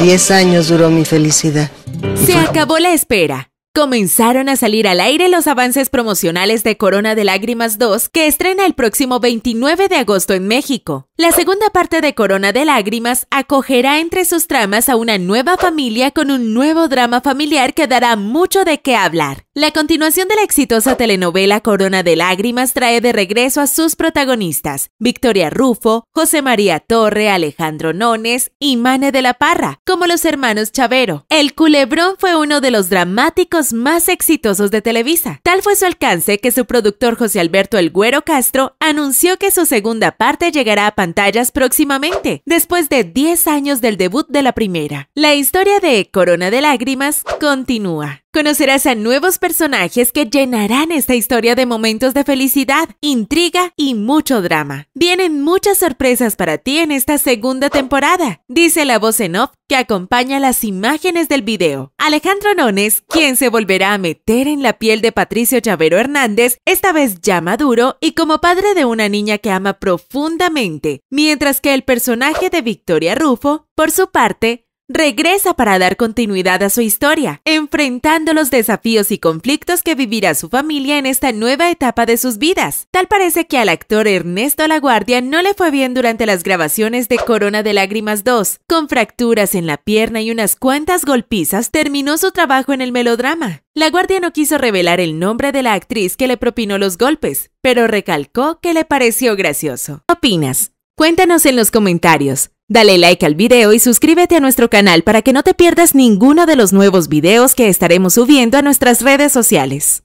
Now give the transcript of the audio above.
Diez años duró mi felicidad. Se acabó la espera. Comenzaron a salir al aire los avances promocionales de Corona de Lágrimas 2 que estrena el próximo 29 de agosto en México. La segunda parte de Corona de Lágrimas acogerá entre sus tramas a una nueva familia con un nuevo drama familiar que dará mucho de qué hablar. La continuación de la exitosa telenovela Corona de Lágrimas trae de regreso a sus protagonistas, Victoria Rufo, José María Torre, Alejandro Nones y Mane de la Parra, como los hermanos Chavero. El culebrón fue uno de los dramáticos más exitosos de Televisa. Tal fue su alcance que su productor José Alberto El Güero Castro anunció que su segunda parte llegará a pantallas próximamente, después de 10 años del debut de la primera. La historia de Corona de Lágrimas continúa conocerás a nuevos personajes que llenarán esta historia de momentos de felicidad, intriga y mucho drama. Vienen muchas sorpresas para ti en esta segunda temporada, dice la voz en off que acompaña las imágenes del video. Alejandro Nones, quien se volverá a meter en la piel de Patricio Chavero Hernández, esta vez ya maduro y como padre de una niña que ama profundamente, mientras que el personaje de Victoria Rufo, por su parte, regresa para dar continuidad a su historia, enfrentando los desafíos y conflictos que vivirá su familia en esta nueva etapa de sus vidas. Tal parece que al actor Ernesto Laguardia no le fue bien durante las grabaciones de Corona de Lágrimas 2. Con fracturas en la pierna y unas cuantas golpizas, terminó su trabajo en el melodrama. La Guardia no quiso revelar el nombre de la actriz que le propinó los golpes, pero recalcó que le pareció gracioso. ¿Opinas? Cuéntanos en los comentarios. Dale like al video y suscríbete a nuestro canal para que no te pierdas ninguno de los nuevos videos que estaremos subiendo a nuestras redes sociales.